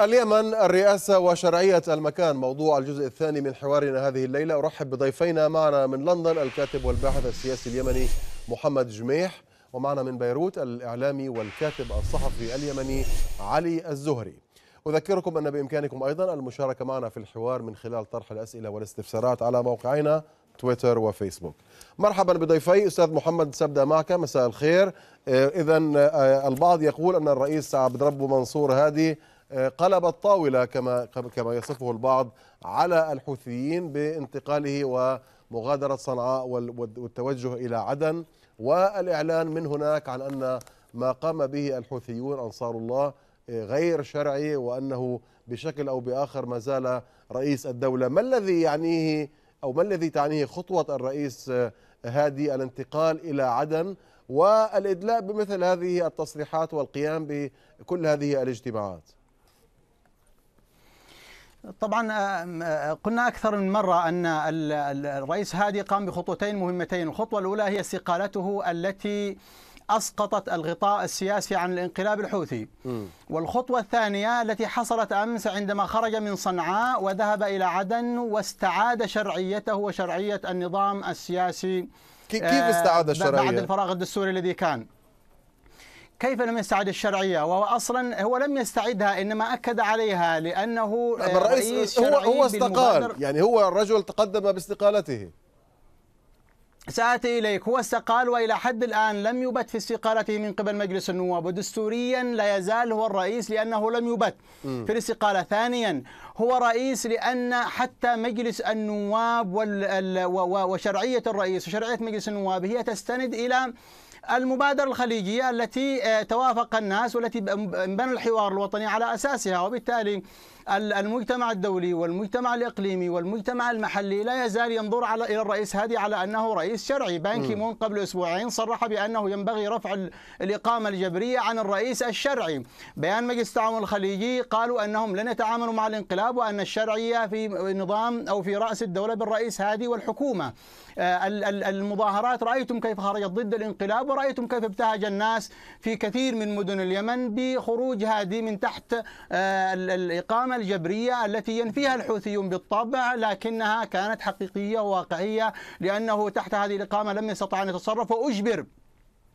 اليمن الرئاسة وشرعية المكان موضوع الجزء الثاني من حوارنا هذه الليلة أرحب بضيفينا معنا من لندن الكاتب والباحث السياسي اليمني محمد جميح ومعنا من بيروت الإعلامي والكاتب الصحفي اليمني علي الزهري أذكركم أن بإمكانكم أيضا المشاركة معنا في الحوار من خلال طرح الأسئلة والاستفسارات على موقعنا تويتر وفيسبوك مرحبا بضيفي أستاذ محمد سبدأ معك مساء الخير إذا آه، البعض يقول أن الرئيس عبد ربه منصور هادي قلب الطاولة كما كما يصفه البعض على الحوثيين بانتقاله ومغادرة صنعاء والتوجه إلى عدن والإعلان من هناك عن أن ما قام به الحوثيون أنصار الله غير شرعي وأنه بشكل أو بآخر ما زال رئيس الدولة ما الذي يعنيه أو ما الذي تعنيه خطوة الرئيس هادي الانتقال إلى عدن والإدلاء بمثل هذه التصريحات والقيام بكل هذه الاجتماعات طبعا آه، آه، قلنا اكثر من مره ان الرئيس هادي قام بخطوتين مهمتين، الخطوه الاولى هي استقالته التي اسقطت الغطاء السياسي عن الانقلاب الحوثي. والخطوه الثانيه التي حصلت امس عندما خرج من صنعاء وذهب الى عدن واستعاد شرعيته وشرعيه النظام السياسي كيف استعاد آه، الشرعيه؟ بعد الفراغ الدستوري الذي كان. كيف لم يستعد الشرعيه وهو اصلا هو لم يستعدها انما اكد عليها لانه آه، الرئيس هو هو استقال يعني هو الرجل تقدم باستقالته سآتي إليك هو استقال وإلى حد الآن لم يبت في استقالته من قبل مجلس النواب ودستوريا لا يزال هو الرئيس لأنه لم يبت في الاستقالة ثانيا هو رئيس لأن حتى مجلس النواب وشرعية الرئيس وشرعية مجلس النواب هي تستند إلى المبادرة الخليجية التي آه، توافق الناس والتي انبنى الحوار الوطني على أساسها وبالتالي المجتمع الدولي والمجتمع الإقليمي والمجتمع المحلي لا يزال ينظر على إلى الرئيس هادي على أنه رئيس شرعي بان مون قبل أسبوعين صرح بأنه ينبغي رفع الإقامة الجبرية عن الرئيس الشرعي بيان مجلس التعاون الخليجي قالوا أنهم لن يتعاملوا مع الانقلاب وأن الشرعية في نظام أو في رأس الدولة بالرئيس هادي والحكومة آه، المظاهرات رأيتم كيف خرجت ضد الانقلاب ورأيتم كيف ابتهج الناس في كثير من مدن اليمن بخروج هادي من تحت آه، الإقامة الجبرية التي ينفيها الحوثيون بالطبع لكنها كانت حقيقية وواقعية لأنه تحت هذه الإقامة لم يستطع أن يتصرف وأجبر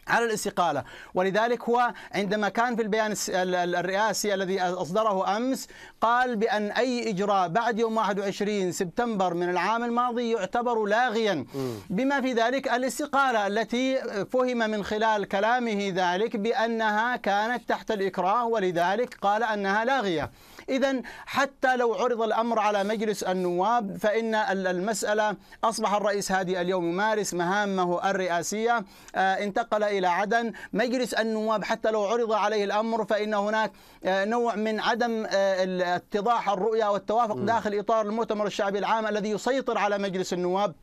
على الاستقالة ولذلك هو عندما كان في البيان الرئاسي الذي أصدره أمس قال بأن أي إجراء بعد يوم 21 سبتمبر من العام الماضي يعتبر لاغيا بما في ذلك الاستقالة التي فهم من خلال كلامه ذلك بأنها كانت تحت الإكراه ولذلك قال أنها لاغية إذا حتى لو عرض الأمر على مجلس النواب فإن المسألة أصبح الرئيس هادي اليوم يمارس مهامه الرئاسية آه، انتقل إلى عدن مجلس النواب حتى لو عرض عليه الأمر فإن هناك آه، نوع من عدم آه، اتضاح الرؤية والتوافق داخل إطار المؤتمر الشعبي العام الذي يسيطر على مجلس النواب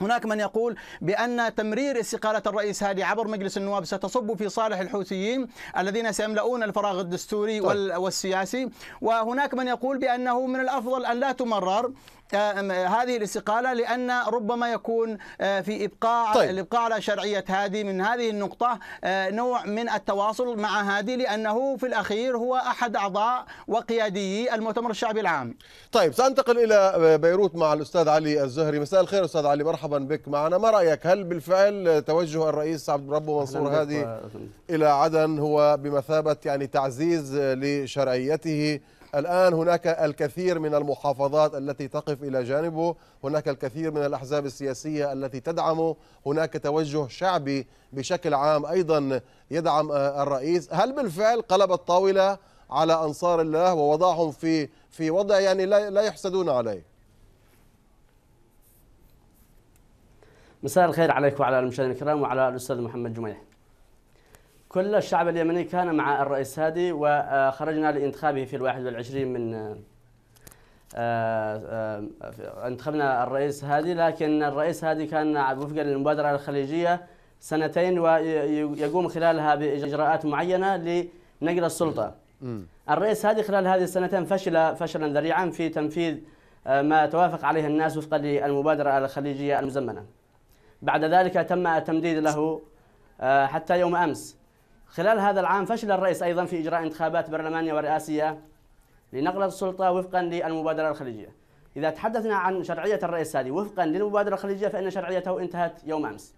هناك من يقول بأن تمرير استقالة الرئيس هادي عبر مجلس النواب ستصب في صالح الحوثيين الذين سيملؤون الفراغ الدستوري طيب. والسياسي وهناك من يقول بأنه من الأفضل أن لا تمرر هذه الاستقاله لان ربما يكون آه، في ابقاء طيب. الابقاء على شرعيه هذه من هذه النقطه آه، نوع من التواصل مع هذه لانه في الاخير هو احد اعضاء وقياديي المؤتمر الشعبي العام. طيب سانتقل الى آه، بيروت مع الاستاذ علي الزهري، مساء الخير استاذ علي مرحبا بك معنا، ما رايك هل بالفعل توجه الرئيس عبد ربه منصور هادي الى عدن هو بمثابه يعني تعزيز لشرعيته الآن هناك الكثير من المحافظات التي تقف إلى جانبه هناك الكثير من الأحزاب السياسية التي تدعمه هناك توجه شعبي بشكل عام أيضا يدعم آه، الرئيس هل بالفعل قلب الطاولة على أنصار الله ووضعهم في في وضع يعني لا لا يحسدون عليه مساء الخير عليك وعلى المشاهدين الكرام وعلى الأستاذ محمد جميح كل الشعب اليمني كان مع الرئيس هادي وخرجنا لانتخابه في الواحد والعشرين من آه، آه، آه، انتخبنا الرئيس هادي لكن الرئيس هادي كان وفقا للمبادرة الخليجية سنتين ويقوم خلالها بإجراءات معينة لنقل السلطة الرئيس هادي خلال هذه السنتين فشل فشلا ذريعا في تنفيذ ما توافق عليه الناس وفقا للمبادرة الخليجية المزمنة بعد ذلك تم التمديد له حتى يوم أمس خلال هذا العام فشل الرئيس أيضا في إجراء انتخابات برلمانية ورئاسية لنقل السلطة وفقا للمبادرة الخليجية إذا تحدثنا عن شرعية الرئيس هذه وفقا للمبادرة الخليجية فإن شرعيته انتهت يوم أمس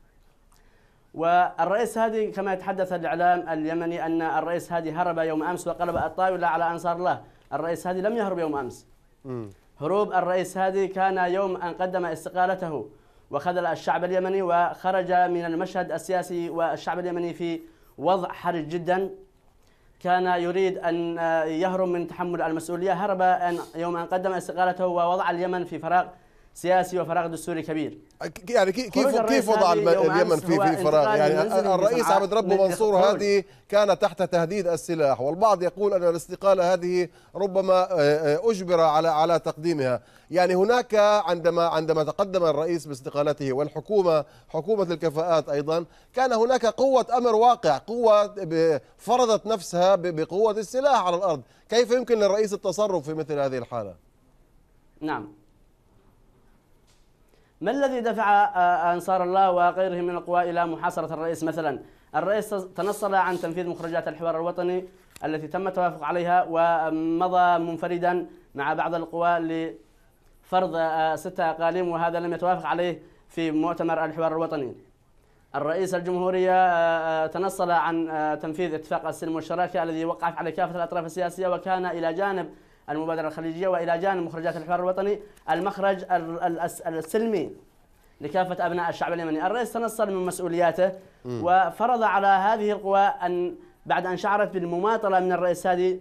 والرئيس هادي كما يتحدث الإعلام اليمني أن الرئيس هادي هرب يوم أمس وقلب الطاولة على أنصار الله الرئيس هادي لم يهرب يوم أمس هروب الرئيس هادي كان يوم أن قدم استقالته وخذل الشعب اليمني وخرج من المشهد السياسي والشعب اليمني في وضع حرج جدا كان يريد أن آه، يهرب من تحمل المسؤولية هرب يوم أن قدم استقالته ووضع اليمن في فراغ سياسي وفراغ دستوري كبير يعني كيف كيف وضع اليمن في في فراغ يعني الرئيس عبد ربه منصور هذه كان تحت تهديد السلاح والبعض يقول ان الاستقاله هذه ربما اجبر على على تقديمها يعني هناك عندما عندما تقدم الرئيس باستقالته والحكومه حكومه الكفاءات ايضا كان هناك قوه امر واقع قوه فرضت نفسها بقوه السلاح على الارض كيف يمكن للرئيس التصرف في مثل هذه الحاله نعم ما الذي دفع أنصار الله وغيرهم من القوى إلى محاصرة الرئيس مثلا الرئيس تنصل عن تنفيذ مخرجات الحوار الوطني التي تم التوافق عليها ومضى منفردا مع بعض القوى لفرض ستة أقاليم وهذا لم يتوافق عليه في مؤتمر الحوار الوطني الرئيس الجمهورية تنصل عن تنفيذ اتفاق السلم والشراكة الذي وقعت عليه كافة الأطراف السياسية وكان إلى جانب المبادرة الخليجية وإلى جانب مخرجات الحوار الوطني المخرج السلمي لكافة أبناء الشعب اليمني الرئيس تنصل من مسؤولياته وفرض على هذه القوى أن بعد أن شعرت بالمماطلة من الرئيس هادي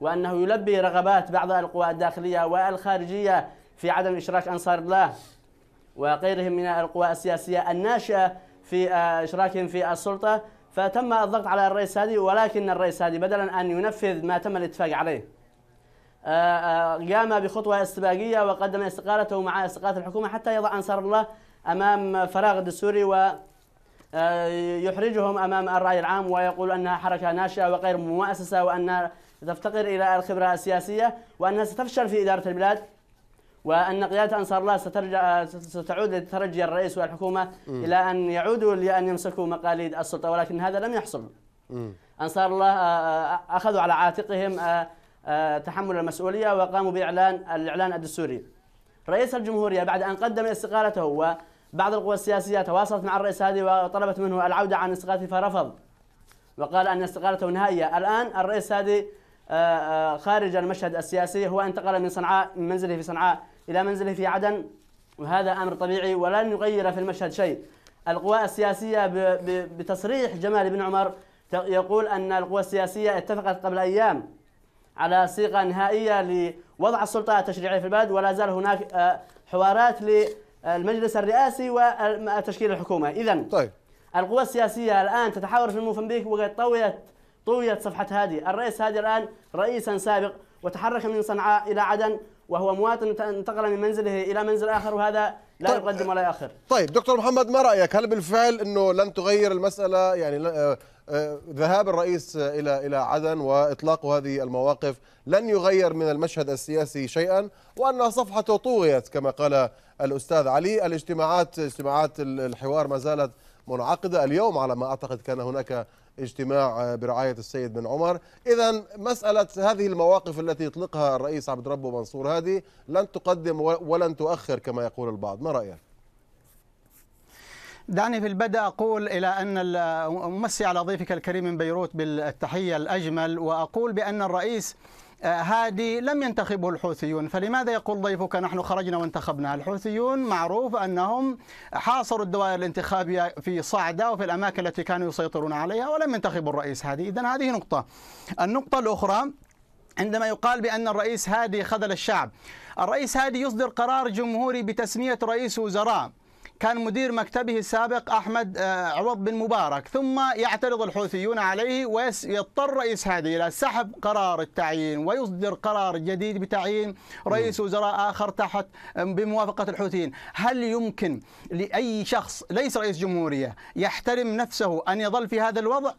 وأنه يلبي رغبات بعض القوى الداخلية والخارجية في عدم إشراك أنصار الله وغيرهم من القوى السياسية الناشئة في آه، إشراكهم في السلطة فتم الضغط على الرئيس هادي ولكن الرئيس هادي بدلا أن ينفذ ما تم الاتفاق عليه آه، آه، قام بخطوة استباقية وقدم استقالته مع استقالة الحكومة حتى يضع أنصار الله أمام فراغ الدستوري و آه، يحرجهم أمام الرأي العام ويقول أنها حركة ناشئة وغير مؤسسة وأنها تفتقر إلى الخبرة السياسية وأنها ستفشل في إدارة البلاد وأن قيادة أنصار الله سترجع ستعود لترجي الرئيس والحكومة م. إلى أن يعودوا لأن يمسكوا مقاليد السلطة ولكن هذا لم يحصل م. أنصار الله أخذوا على عاتقهم آه، تحمل المسؤولية وقاموا بإعلان الإعلان الدستوري رئيس الجمهورية بعد أن قدم استقالته وبعض القوى السياسية تواصلت مع الرئيس هذه وطلبت منه العودة عن استقالته فرفض وقال أن استقالته نهائية الآن الرئيس هذه آه، آه، خارج المشهد السياسي هو انتقل من صنعاء من منزله في صنعاء إلى منزله في عدن وهذا أمر طبيعي ولن يغير في المشهد شيء القوى السياسية بتصريح جمال بن عمر يقول أن القوى السياسية اتفقت قبل أيام على صيغة نهائية لوضع السلطة التشريعية في البلد ولا زال هناك آه، حوارات للمجلس الرئاسي وتشكيل الحكومة إذا طيب. القوى السياسية الآن تتحاور في موزمبيق وقد طويت طويت صفحة هادي الرئيس هادي الآن رئيسا سابق وتحرك من صنعاء إلى عدن وهو مواطن انتقل من منزله إلى منزل آخر وهذا لا طيب يقدم ولا يأخر طيب دكتور محمد ما رأيك هل بالفعل أنه لن تغير المسألة يعني آه، آه، ذهاب الرئيس إلى إلى عدن وإطلاق هذه المواقف لن يغير من المشهد السياسي شيئا وأن صفحته طوغيت كما قال الأستاذ علي الاجتماعات اجتماعات الحوار ما زالت منعقدة اليوم على ما أعتقد كان هناك اجتماع آه، برعاية السيد بن عمر إذا مسألة هذه المواقف التي يطلقها الرئيس عبد ربه منصور هادي لن تقدم ولن تؤخر كما يقول البعض ما رأيك؟ دعني في البدء أقول إلى أن أمسي على ضيفك الكريم من بيروت بالتحية الأجمل وأقول بأن الرئيس آه، هادي لم ينتخبه الحوثيون فلماذا يقول ضيفك نحن خرجنا وانتخبنا الحوثيون معروف أنهم حاصروا الدوائر الانتخابية في صعدة وفي الأماكن التي كانوا يسيطرون عليها ولم ينتخبوا الرئيس هادي إذن هذه نقطة النقطة الأخرى عندما يقال بأن الرئيس هادي خذل الشعب الرئيس هادي يصدر قرار جمهوري بتسمية رئيس وزراء كان مدير مكتبه السابق أحمد آه، عوض بن مبارك ثم يعترض الحوثيون عليه ويضطر رئيس هادي إلى سحب قرار التعيين ويصدر قرار جديد بتعيين رئيس وزراء آخر تحت آه، بموافقة الحوثيين هل يمكن لأي شخص ليس رئيس جمهورية يحترم نفسه أن يظل في هذا الوضع؟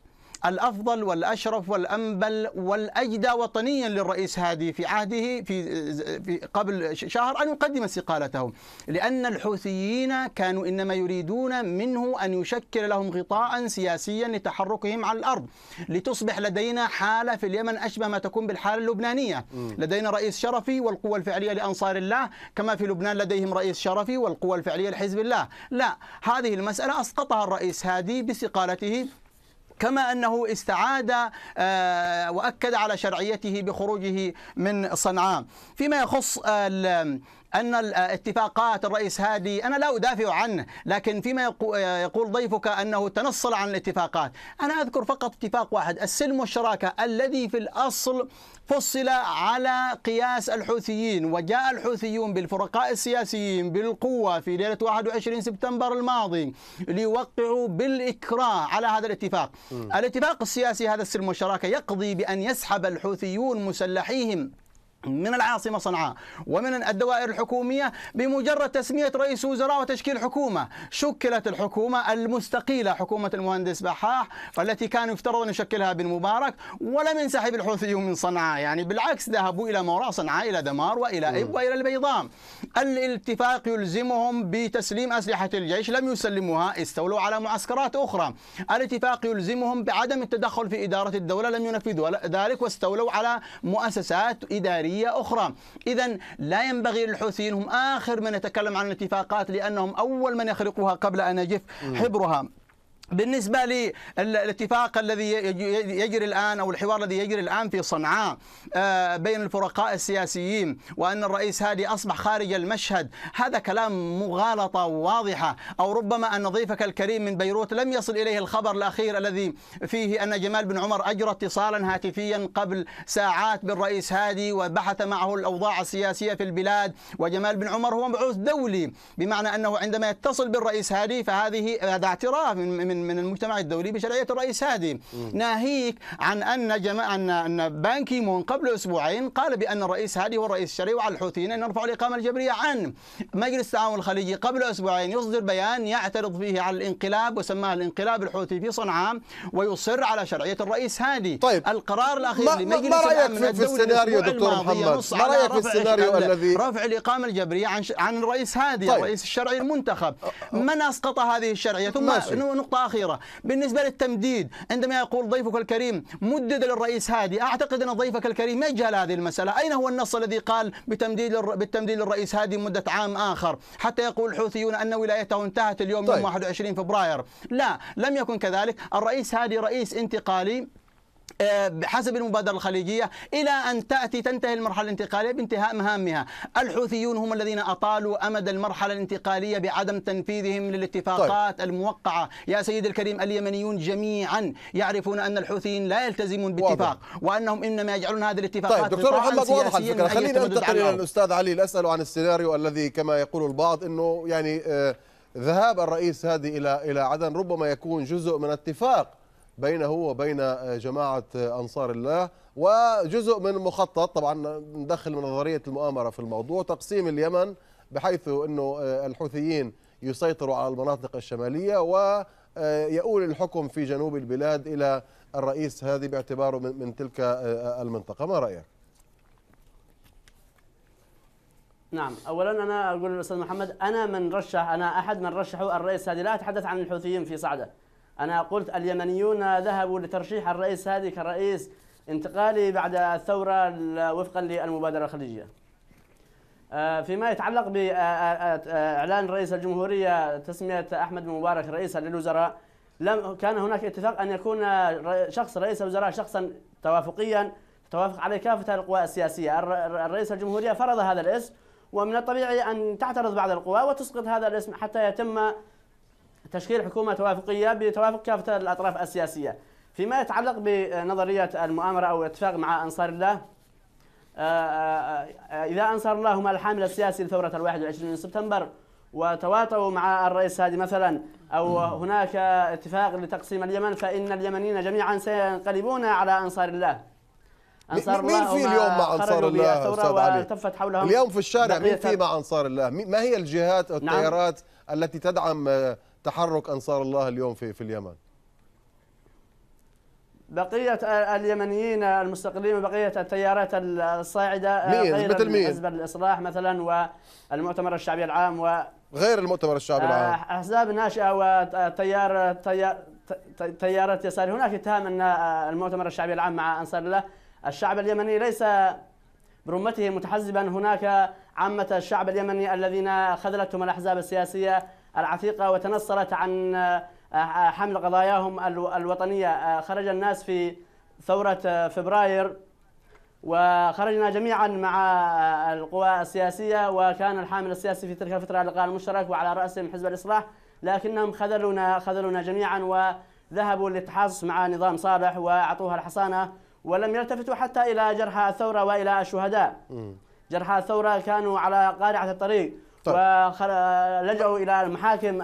الأفضل والأشرف والأنبل والأجدى وطنيا للرئيس هادي في عهده في قبل شهر أن يقدم استقالته لأن الحوثيين كانوا إنما يريدون منه أن يشكل لهم غطاء سياسيا لتحركهم على الأرض لتصبح لدينا حالة في اليمن أشبه ما تكون بالحالة اللبنانية لدينا رئيس شرفي والقوة الفعلية لأنصار الله كما في لبنان لديهم رئيس شرفي والقوة الفعلية لحزب الله لا هذه المسألة أسقطها الرئيس هادي باستقالته كما أنه استعاد آه، وأكد على شرعيته بخروجه من صنعاء فيما يخص أن الاتفاقات الرئيس هادي أنا لا أدافع عنه لكن فيما يقول ضيفك أنه تنصل عن الاتفاقات أنا أذكر فقط اتفاق واحد السلم والشراكة الذي في الأصل فصل على قياس الحوثيين وجاء الحوثيون بالفرقاء السياسيين بالقوة في ليلة 21 سبتمبر الماضي ليوقعوا بالإكراه على هذا الاتفاق م. الاتفاق السياسي هذا السلم والشراكة يقضي بأن يسحب الحوثيون مسلحيهم من العاصمة صنعاء ومن الدوائر الحكومية بمجرد تسمية رئيس وزراء وتشكيل حكومة شكلت الحكومة المستقيلة حكومة المهندس بحاح والتي كان يفترض أن يشكلها بن مبارك ولم ينسحب الحوثيون من صنعاء يعني بالعكس ذهبوا إلى ما وراء صنعاء إلى دمار وإلى إب وإلى البيضام الاتفاق يلزمهم بتسليم أسلحة الجيش لم يسلموها استولوا على معسكرات أخرى الاتفاق يلزمهم بعدم التدخل في إدارة الدولة لم ينفذوا ذلك واستولوا على مؤسسات إدارية دولية أخرى إذا لا ينبغي للحوثيين هم آخر من يتكلم عن الاتفاقات لأنهم أول من يخرقوها قبل أن يجف حبرها بالنسبة للاتفاق الذي يجري الآن أو الحوار الذي يجري الآن في صنعاء آه، بين الفرقاء السياسيين وأن الرئيس هادي أصبح خارج المشهد هذا كلام مغالطة واضحة أو ربما أن ضيفك الكريم من بيروت لم يصل إليه الخبر الأخير الذي فيه أن جمال بن عمر أجرى اتصالا هاتفيا قبل ساعات بالرئيس هادي وبحث معه الأوضاع السياسية في البلاد وجمال بن عمر هو مبعوث دولي بمعنى أنه عندما يتصل بالرئيس هادي فهذه هذا اعتراف من من المجتمع الدولي بشرعيه الرئيس هادي ناهيك عن ان جماعه ان بان كيمون قبل اسبوعين قال بان الرئيس هادي هو الرئيس الشرعي وعلى الحوثيين ان يرفعوا الاقامه الجبريه عن مجلس التعاون الخليجي قبل اسبوعين يصدر بيان يعترض فيه على الانقلاب وسماه الانقلاب الحوثي في صنعاء ويصر على شرعيه الرئيس هادي طيب القرار الاخير ما لمجلس ما رايك في, في السيناريو دكتور محمد ما رايك في السيناريو الذي رفع الاقامه الجبريه عن ش... عن الرئيس هادي طيب. الرئيس الشرعي المنتخب من اسقط هذه الشرعيه ثم ماشي. نقطه الأخيرة بالنسبة للتمديد عندما يقول ضيفك الكريم مدد للرئيس هادي أعتقد أن ضيفك الكريم ما يجهل هذه المسألة أين هو النص الذي قال بتمديد بالتمديد للرئيس هادي مدة عام آخر حتى يقول الحوثيون أن ولايته انتهت اليوم طيب. يوم 21 فبراير لا لم يكن كذلك الرئيس هادي رئيس انتقالي بحسب المبادرة الخليجية إلى أن تأتي تنتهي المرحلة الانتقالية بانتهاء مهامها الحوثيون هم الذين أطالوا أمد المرحلة الانتقالية بعدم تنفيذهم للاتفاقات طيب. الموقعة يا سيد الكريم اليمنيون جميعا يعرفون أن الحوثيين لا يلتزمون باتفاق وأنهم إنما يجعلون هذه الاتفاقات طيب دكتور محمد واضح الفكرة خلينا ننتقل إلى الأستاذ علي لأسأله عن السيناريو الذي كما يقول البعض أنه يعني آه، ذهاب الرئيس هادي إلى إلى عدن ربما يكون جزء من اتفاق بينه وبين جماعة أنصار الله وجزء من مخطط طبعا ندخل من نظرية المؤامرة في الموضوع تقسيم اليمن بحيث أنه الحوثيين يسيطروا على المناطق الشمالية ويؤول الحكم في جنوب البلاد إلى الرئيس هذه باعتباره من تلك المنطقة ما رأيك؟ نعم اولا انا اقول للاستاذ محمد انا من رشح انا احد من رشحوا الرئيس هذه لا اتحدث عن الحوثيين في صعده أنا قلت اليمنيون ذهبوا لترشيح الرئيس هادي كرئيس انتقالي بعد الثورة وفقا للمبادرة الخليجية آه، فيما يتعلق بإعلان رئيس الجمهورية تسمية أحمد مبارك رئيسا للوزراء لم كان هناك اتفاق أن يكون شخص رئيس الوزراء شخصا توافقيا توافق عليه كافة القوى السياسية الرئيس الجمهورية فرض هذا الاسم ومن الطبيعي أن تعترض بعض القوى وتسقط هذا الاسم حتى يتم تشكيل حكومة توافقية بتوافق كافة الأطراف السياسية فيما يتعلق بنظرية المؤامرة أو الاتفاق مع أنصار الله آه، آه، آه، إذا أنصار الله هم الحامل السياسي لثورة الواحد والعشرين من سبتمبر وتواطؤوا مع الرئيس هادي مثلا أو هناك اتفاق لتقسيم اليمن فإن اليمنيين جميعا سينقلبون على أنصار الله أنصار الله مين في اليوم مع أنصار الله أستاذ علي؟ حولهم اليوم في الشارع مين في مع أنصار الله؟ ما هي الجهات أو نعم. التيارات نعم. التي تدعم تحرك أنصار الله اليوم في في اليمن بقية اليمنيين المستقلين وبقيه التيارات الصاعدة آه، مين مثل مين؟ حزب الإصلاح مثلا والمؤتمر الشعبي العام و غير المؤتمر الشعبي العام آه، أحزاب ناشئة وتيار آه، تيار تيارة يسار هناك اتهام أن المؤتمر الشعبي العام مع أنصار الله الشعب اليمني ليس برمته متحزبا هناك عامة الشعب اليمني الذين خذلتهم الأحزاب السياسية العتيقة وتنصلت عن آه، حمل قضاياهم الوطنية آه، خرج الناس في ثورة آه، فبراير وخرجنا جميعا مع القوى السياسية وكان الحامل السياسي في تلك الفترة اللقاء المشترك وعلى رأسهم حزب الإصلاح لكنهم خذلونا خذلونا جميعا وذهبوا للتحاصص مع نظام صالح وأعطوها الحصانة ولم يلتفتوا حتى إلى جرحى الثورة وإلى الشهداء جرحى الثورة كانوا على قارعة الطريق طيب. ولجأوا إلى المحاكم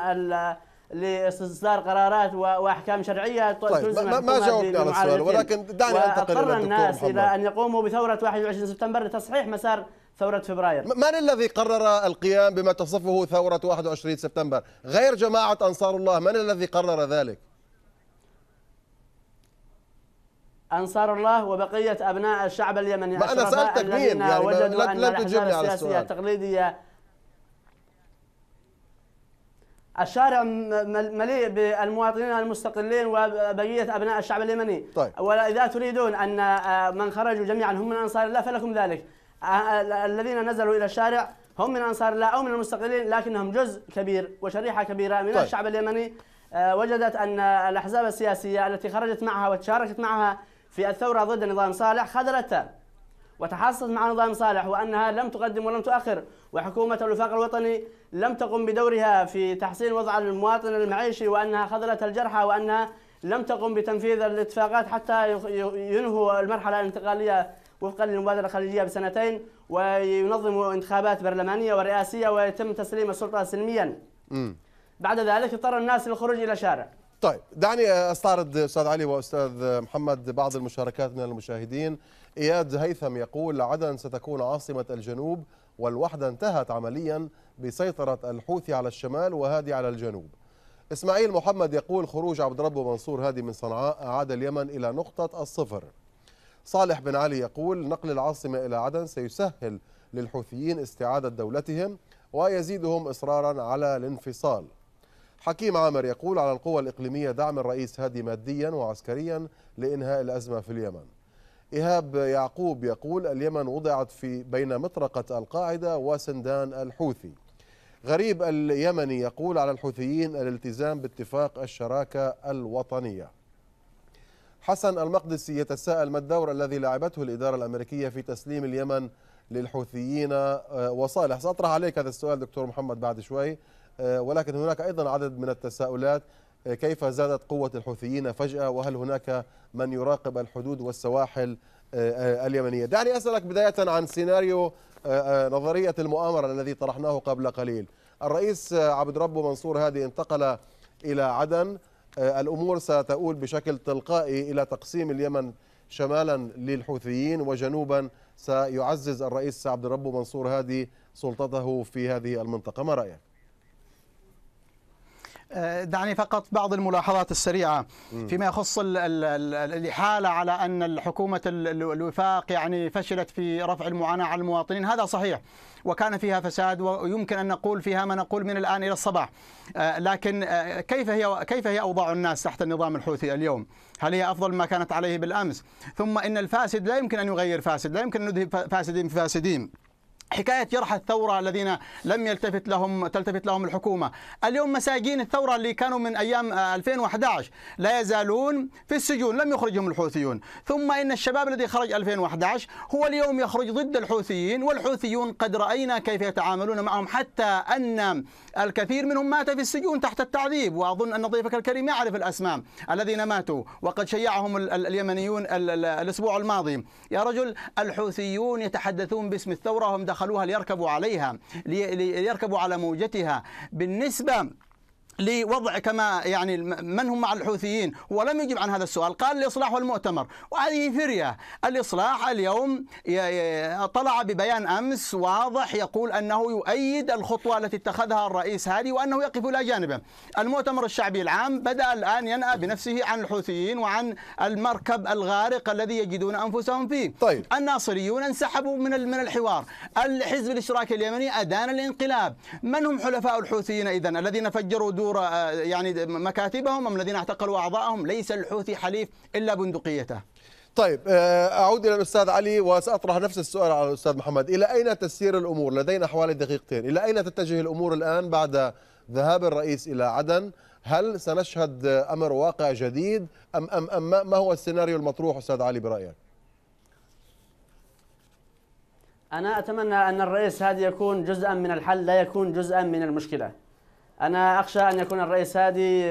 لاستصدار قرارات واحكام شرعيه طيب ما, ما جاوبنا على السؤال ولكن دعني انتقل الى الناس الى ان يقوموا بثوره 21 سبتمبر لتصحيح مسار ثورة فبراير من الذي قرر القيام بما تصفه ثورة 21 سبتمبر غير جماعة أنصار الله من الذي قرر ذلك أنصار الله وبقية أبناء الشعب اليمني ما أنا سألتك مين يعني لن تجيبني على السؤال التقليدية الشارع مليء بالمواطنين المستقلين وبقيه ابناء الشعب اليمني طيب. واذا تريدون ان آه، من خرجوا جميعا هم من انصار الله فلكم ذلك آه، آه، الذين نزلوا الى الشارع هم من انصار الله او من المستقلين لكنهم جزء كبير وشريحه كبيره من طيب. الشعب اليمني وجدت ان الاحزاب السياسيه التي خرجت معها وتشاركت معها في الثوره ضد نظام صالح خذلتها وتحصلت مع نظام صالح وانها لم تقدم ولم تؤخر وحكومه الوفاق الوطني لم تقم بدورها في تحسين وضع المواطن المعيشي وأنها خذلت الجرحى وأنها لم تقم بتنفيذ الاتفاقات حتى ينهوا المرحلة الانتقالية وفقا للمبادرة الخليجية بسنتين وينظموا انتخابات برلمانية ورئاسية ويتم تسليم السلطة سلميا م. بعد ذلك اضطر الناس للخروج إلى الشارع طيب دعني استعرض استاذ علي واستاذ محمد بعض المشاركات من المشاهدين اياد هيثم يقول عدن ستكون عاصمه الجنوب والوحدة انتهت عمليا بسيطرة الحوثي على الشمال وهادي على الجنوب إسماعيل محمد يقول خروج عبد ربه منصور هادي من صنعاء أعاد اليمن إلى نقطة الصفر صالح بن علي يقول نقل العاصمة إلى عدن سيسهل للحوثيين استعادة دولتهم ويزيدهم إصرارا على الانفصال حكيم عامر يقول على القوى الإقليمية دعم الرئيس هادي ماديا وعسكريا لإنهاء الأزمة في اليمن إيهاب يعقوب يقول اليمن وضعت في بين مطرقة القاعدة وسندان الحوثي غريب اليمني يقول على الحوثيين الالتزام باتفاق الشراكة الوطنية حسن المقدسي يتساءل ما الدور الذي لعبته الإدارة الأمريكية في تسليم اليمن للحوثيين آه، وصالح سأطرح عليك هذا السؤال دكتور محمد بعد شوي آه، ولكن هناك أيضا عدد من التساؤلات كيف زادت قوة الحوثيين فجأة وهل هناك من يراقب الحدود والسواحل آه، آه، اليمنية دعني أسألك بداية عن سيناريو آه، نظرية المؤامرة الذي طرحناه قبل قليل الرئيس عبد ربه منصور هادي انتقل إلى عدن الأمور ستؤول بشكل تلقائي إلى تقسيم اليمن شمالا للحوثيين وجنوبا سيعزز الرئيس عبد ربه منصور هادي سلطته في هذه المنطقة ما رأيك؟ آه، دعني فقط بعض الملاحظات السريعة فيما يخص الإحالة على أن الحكومة الوفاق يعني فشلت في رفع المعاناة على المواطنين هذا صحيح وكان فيها فساد ويمكن أن نقول فيها ما نقول من الآن إلى الصباح آه، لكن آه، كيف هي كيف هي أوضاع الناس تحت النظام الحوثي اليوم هل هي أفضل ما كانت عليه بالأمس ثم إن الفاسد لا يمكن أن يغير فاسد لا يمكن أن نذهب فاسدين في فاسدين حكاية جرح الثورة الذين لم يلتفت لهم تلتفت لهم الحكومة اليوم مساجين الثورة اللي كانوا من أيام 2011 آه، لا يزالون في السجون لم يخرجهم الحوثيون ثم إن الشباب الذي خرج 2011 هو اليوم يخرج ضد الحوثيين والحوثيون قد رأينا كيف يتعاملون معهم حتى أن الكثير منهم مات في السجون تحت التعذيب وأظن أن ضيفك الكريم يعرف الأسماء الذين ماتوا وقد شيعهم اليمنيون الأسبوع الماضي يا رجل الحوثيون يتحدثون باسم الثورة وهم دخلوها ليركبوا عليها ليركبوا على موجتها بالنسبة لوضع كما يعني من هم مع الحوثيين ولم يجب عن هذا السؤال قال الإصلاح والمؤتمر وهذه فرية الإصلاح اليوم طلع ببيان أمس واضح يقول أنه يؤيد الخطوة التي اتخذها الرئيس هادي وأنه يقف إلى جانبه المؤتمر الشعبي العام بدأ الآن ينأى بنفسه عن الحوثيين وعن المركب الغارق الذي يجدون أنفسهم فيه طيب. الناصريون انسحبوا من من الحوار الحزب الاشتراكي اليمني أدان الانقلاب من هم حلفاء الحوثيين إذن الذين فجروا اعتقلوا آه، يعني مكاتبهم ام الذين اعتقلوا اعضاءهم ليس الحوثي حليف الا بندقيته طيب آه، اعود الى الاستاذ علي وساطرح نفس السؤال على الاستاذ محمد الى اين تسير الامور لدينا حوالي دقيقتين الى اين تتجه الامور الان بعد ذهاب الرئيس الى عدن هل سنشهد امر واقع جديد ام ام ام ما هو السيناريو المطروح استاذ علي برايك انا اتمنى ان الرئيس هذا يكون جزءا من الحل لا يكون جزءا من المشكله أنا أخشى أن يكون الرئيس هادي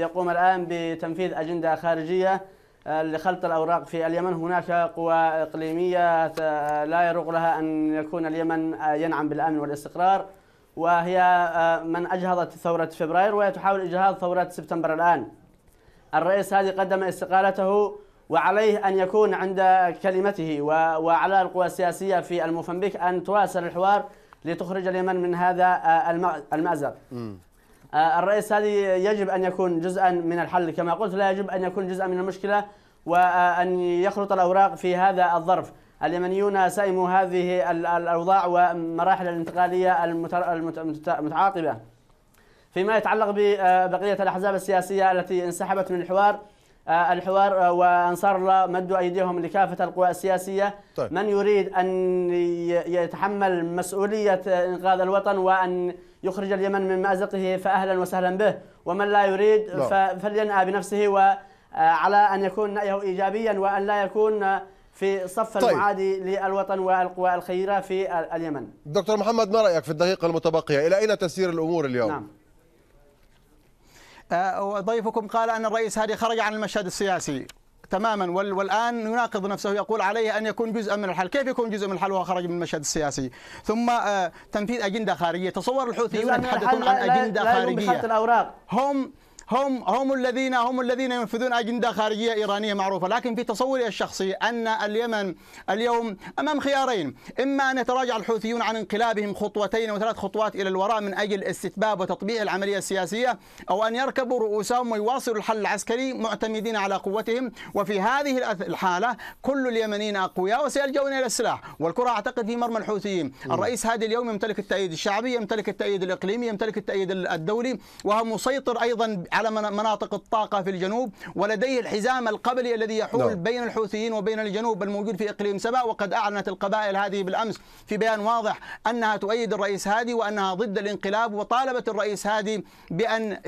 يقوم الآن بتنفيذ أجندة خارجية آه، لخلط الأوراق في اليمن هناك قوى إقليمية آه، لا يروق لها أن يكون اليمن آه، ينعم بالأمن والاستقرار وهي من أجهضت ثورة فبراير وهي تحاول إجهاض ثورة سبتمبر الآن الرئيس هادي قدم استقالته وعليه أن يكون عند كلمته وعلى القوى السياسية في الموفنبيك أن تواصل الحوار لتخرج اليمن من هذا المأزق آه، الرئيس هذه يجب أن يكون جزءا من الحل كما قلت لا يجب أن يكون جزءا من المشكلة وأن يخلط الأوراق في هذا الظرف اليمنيون سئموا هذه الأوضاع ومراحل الانتقالية المتعاقبة فيما يتعلق ببقية الأحزاب السياسية التي انسحبت من الحوار آه، الحوار وأنصار الله مدوا أيديهم لكافة القوى السياسية طيب. من يريد أن يتحمل مسؤولية إنقاذ الوطن وأن يخرج اليمن من مأزقه فأهلا وسهلا به ومن لا يريد فلينأى بنفسه وعلى آه، أن يكون نأيه إيجابيا وأن لا يكون في صف طيب. المعادي للوطن والقوى الخيرة في اليمن دكتور محمد ما رأيك في الدقيقة المتبقية إلى أين تسير الأمور اليوم؟ نعم. آه، ضيفكم قال أن الرئيس هادي خرج عن المشهد السياسي تماما والان يناقض نفسه يقول عليه ان يكون جزءا من الحل، كيف يكون جزء من الحل وهو خرج من المشهد السياسي؟ ثم آه، تنفيذ اجنده خارجيه، تصور الحوثيون يتحدثون عن اجنده لا خارجيه لا هم هم هم الذين هم الذين ينفذون اجنده خارجيه ايرانيه معروفه، لكن في تصوري الشخصي ان اليمن اليوم امام خيارين، اما ان يتراجع الحوثيون عن انقلابهم خطوتين وثلاث خطوات الى الوراء من اجل استتباب وتطبيع العمليه السياسيه، او ان يركبوا رؤوسهم ويواصلوا الحل العسكري معتمدين على قوتهم، وفي هذه الحاله كل اليمنيين اقوياء وسيلجؤون الى السلاح، والكره اعتقد في مرمى الحوثيين، الرئيس هادي اليوم يمتلك التأييد الشعبي، يمتلك التأييد الاقليمي، يمتلك التأييد الدولي، وهو مسيطر ايضا على مناطق الطاقة في الجنوب ولديه الحزام القبلي الذي يحول نعم. بين الحوثيين وبين الجنوب الموجود في إقليم سبأ وقد أعلنت القبائل هذه بالأمس في بيان واضح أنها تؤيد الرئيس هادي وأنها ضد الانقلاب وطالبت الرئيس هادي بأن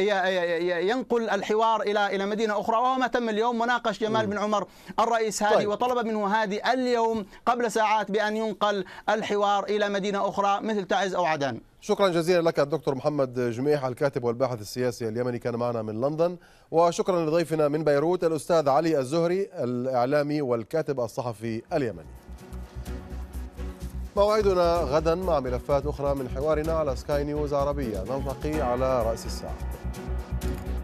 ينقل الحوار إلى إلى مدينة أخرى وهو ما تم اليوم وناقش جمال بن عمر الرئيس هادي طيب. وطلب منه هادي اليوم قبل ساعات بأن ينقل الحوار إلى مدينة أخرى مثل تعز أو عدن شكرا جزيلا لك الدكتور محمد جميح الكاتب والباحث السياسي اليمني كان معنا من لندن وشكرا لضيفنا من بيروت الأستاذ علي الزهري الإعلامي والكاتب الصحفي اليمني موعدنا غدا مع ملفات أخرى من حوارنا على سكاي نيوز عربية نلتقي على رأس الساعة